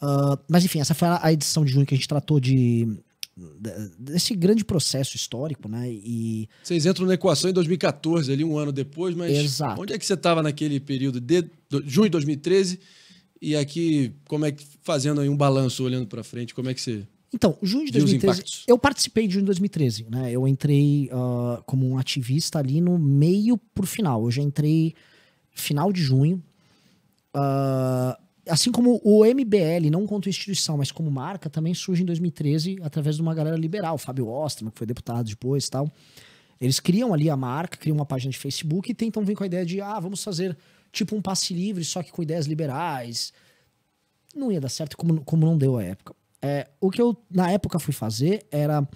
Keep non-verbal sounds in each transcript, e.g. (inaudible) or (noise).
Ah, mas enfim, essa foi a edição de junho que a gente tratou de desse grande processo histórico, né? E vocês entram na equação em 2014, ali um ano depois, mas Exato. onde é que você estava naquele período de junho de 2013 e aqui como é que fazendo aí um balanço olhando para frente, como é que você então, junho de 2013, eu participei de junho de 2013, né? Eu entrei uh, como um ativista ali no meio pro final. Eu já entrei final de junho. Uh, assim como o MBL, não quanto instituição, mas como marca, também surge em 2013 através de uma galera liberal, Fábio Ostrom, que foi deputado depois e tal. Eles criam ali a marca, criam uma página de Facebook e tentam vir com a ideia de, ah, vamos fazer tipo um passe livre, só que com ideias liberais. Não ia dar certo, como, como não deu à época. É, o que eu, na época, fui fazer era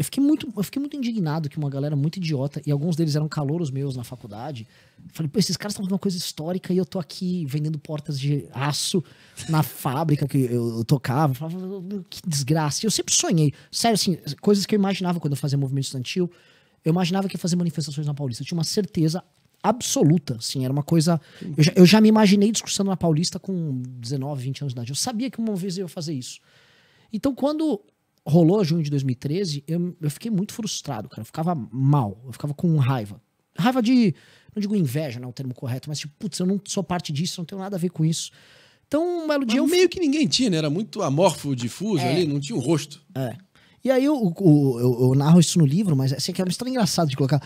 eu fiquei, muito, eu fiquei muito indignado que uma galera muito idiota, e alguns deles eram calouros meus na faculdade, falei, pô, esses caras estão fazendo uma coisa histórica e eu tô aqui vendendo portas de aço na fábrica que eu, tocava. que desgraça. E eu sempre sonhei, sério, assim, coisas que eu imaginava quando eu fazia movimento estudantil, eu imaginava que ia fazer manifestações na Paulista. Eu tinha uma certeza absoluta, assim, era uma coisa... Eu já, eu já me imaginei discursando na Paulista com 19, 20 anos de idade. Eu sabia que uma vez eu ia fazer isso. Então, quando rolou junho de 2013, eu, eu fiquei muito frustrado, cara. Eu ficava mal, eu ficava com raiva. Raiva de. Não digo inveja, não é o termo correto, mas tipo, putz, eu não sou parte disso, não tenho nada a ver com isso. Então, um belo dia. Mas meio que ninguém tinha, né? Era muito amorfo, difuso é. ali, não tinha o um rosto. É. E aí eu, eu, eu, eu, narro isso no livro, mas assim, que é uma história engraçada de colocar.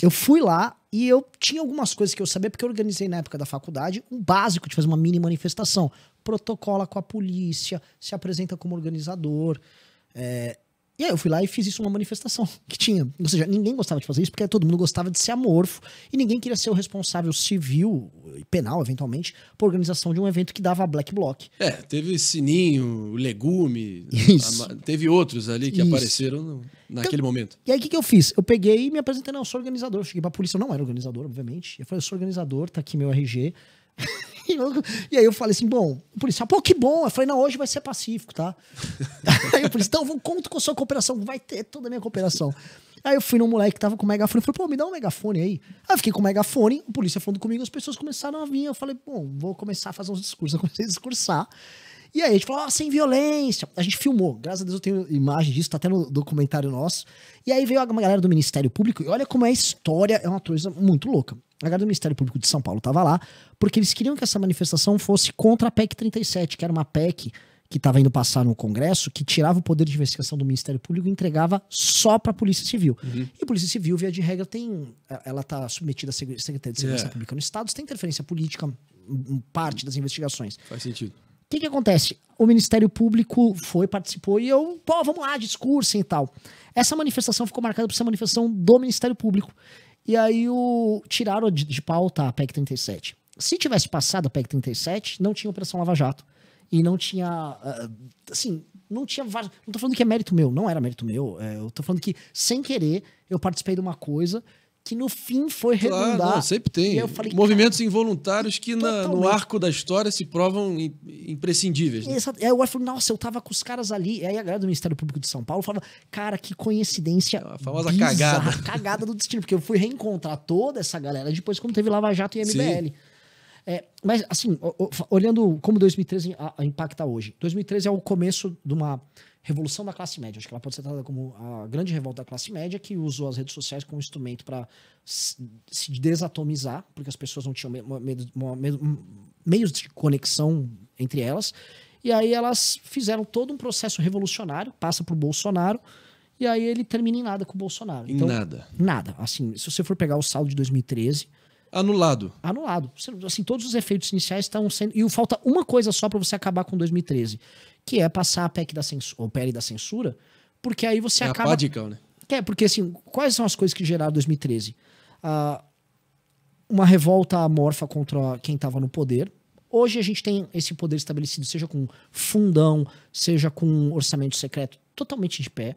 Eu fui lá e eu tinha algumas coisas que eu sabia, porque eu organizei na época da faculdade um básico de fazer uma mini manifestação. Protocola com a polícia, se apresenta como organizador. É, e aí eu fui lá e fiz isso numa manifestação (laughs) que tinha. Ou seja, ninguém gostava de fazer isso porque todo mundo gostava de ser amorfo e ninguém queria ser o responsável civil e penal, eventualmente, por organização de um evento que dava black bloc. É, teve Sininho, Legume, a, teve outros ali que isso. apareceram no, naquele então, momento. E aí o que, que eu fiz? Eu peguei e me apresentei, não, eu sou organizador. Eu cheguei pra polícia, eu não era organizador, obviamente. Eu falei, eu sou organizador, tá aqui meu RG. (laughs) (laughs) e aí eu falei assim, bom, o policial, pô, que bom. Eu falei, não, hoje vai ser pacífico, tá? (laughs) aí o policial, então, conto com a sua cooperação, vai ter toda a minha cooperação. Aí eu fui num moleque que tava com o megafone, falei, pô, me dá um megafone aí. Aí eu fiquei com o megafone, o polícia falando comigo, as pessoas começaram a vir. Eu falei, bom, vou começar a fazer uns discursos. (laughs) Eu comecei a discursar. E aí a gente falou, ah, sem violência. A gente filmou, graças a Deus eu tenho imagem disso, tá até no documentário nosso. E aí veio uma galera do Ministério Público, e olha como é a história, é uma coisa muito louca. A galera do Ministério Público de São Paulo estava lá, porque eles queriam que essa manifestação fosse contra a PEC 37, que era uma PEC que estava indo passar no Congresso, que tirava o poder de investigação do Ministério Público e entregava só para a Polícia Civil. Uhum. E a Polícia Civil, via de regra, tem, é, ela está submetida à Secretaria de Segurança é. Pública no Estado, tem interferência política parte das investigações. Faz sentido. O que, que acontece? O Ministério Público foi, participou e eu, pô, vamos lá, discurso e tal. Essa manifestação ficou marcada por ser manifestação do Ministério Público. E aí o tiraram de, de pauta a PEC 37. Se tivesse passado a PEC 37, não tinha Operação Lava Jato. E não tinha. Ah, assim, não tinha Não tô falando que é mérito meu, não era mérito meu. É, eu tô falando que, sem querer, eu participei de uma coisa que no fim foi redundar. Claro, não, sempre tem. Falei, Movimentos involuntários que na, no arco da história se provam imprescindíveis. Né? Exato. Aí eu falei nossa, eu tava com os caras ali. Aí a galera do Ministério Público de São Paulo falava, cara, que coincidência. A famosa bizarra, cagada. (laughs) cagada do destino, porque eu fui reencontrar toda essa galera depois quando teve Lava Jato e MBL. É, mas, assim, olhando como 2013 impacta hoje. 2013 é o começo de uma revolução da classe média. Acho que ela pode ser tratada como a grande revolta da classe média que usou as redes sociais como instrumento para se desatomizar, porque as pessoas não tinham hum, meios de conexão entre elas. E aí elas fizeram todo um processo revolucionário, passa para o Bolsonaro, e aí ele termina em nada com o Bolsonaro. Em então, nada. Nada. Assim, se você for pegar o saldo de 2013, Anulado. Anulado. Assim, todos os efeitos iniciais estão sendo. E falta uma coisa só para você acabar com 2013, que é passar a PEC da censura, ou PL da censura, porque aí você é acaba. Radical, né? É, porque assim, quais são as coisas que geraram 2013? Ah, uma revolta amorfa contra quem estava no poder. Hoje a gente tem esse poder estabelecido, seja com fundão, seja com orçamento secreto, totalmente de pé.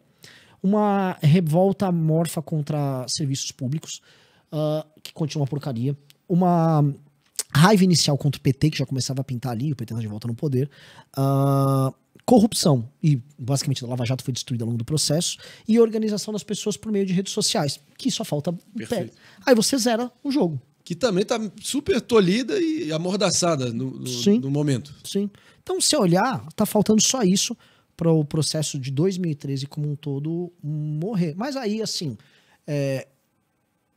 Uma revolta amorfa contra serviços públicos uh, que continua uma porcaria. Uma raiva inicial contra o PT, que já começava a pintar ali, o PT tá de volta no poder. Uh, corrupção, e basicamente a Lava Jato foi destruída ao longo do processo, e organização das pessoas por meio de redes sociais, que só falta pé. Aí você zera o jogo. Que também tá super tolhida e amordaçada no, no, sim, no momento. Sim. Então, se olhar, tá faltando só isso para o processo de 2013 como um todo morrer. Mas aí, assim, é,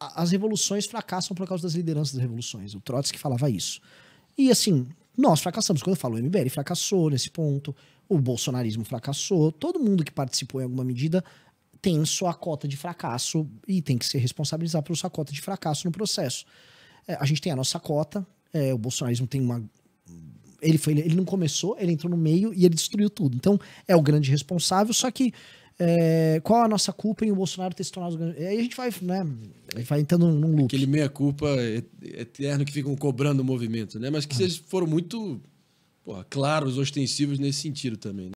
as revoluções fracassam por causa das lideranças das revoluções. O Trotsky falava isso. E assim, nós fracassamos. Quando eu falo o MBL fracassou nesse ponto, o bolsonarismo fracassou, todo mundo que participou em alguma medida tem sua cota de fracasso e tem que ser responsabilizado por sua cota de fracasso no processo. É, a gente tem a nossa cota, é, o bolsonarismo tem uma. Ele, foi, ele não começou, ele entrou no meio e ele destruiu tudo. Então, é o grande responsável, só que é, qual a nossa culpa em o Bolsonaro ter se tornado. Aí a gente vai, né? Vai entrando num loop. Aquele meia-culpa eterno que ficam cobrando o movimento, né? Mas que ah. vocês foram muito porra, claros, ostensivos nesse sentido também. Né?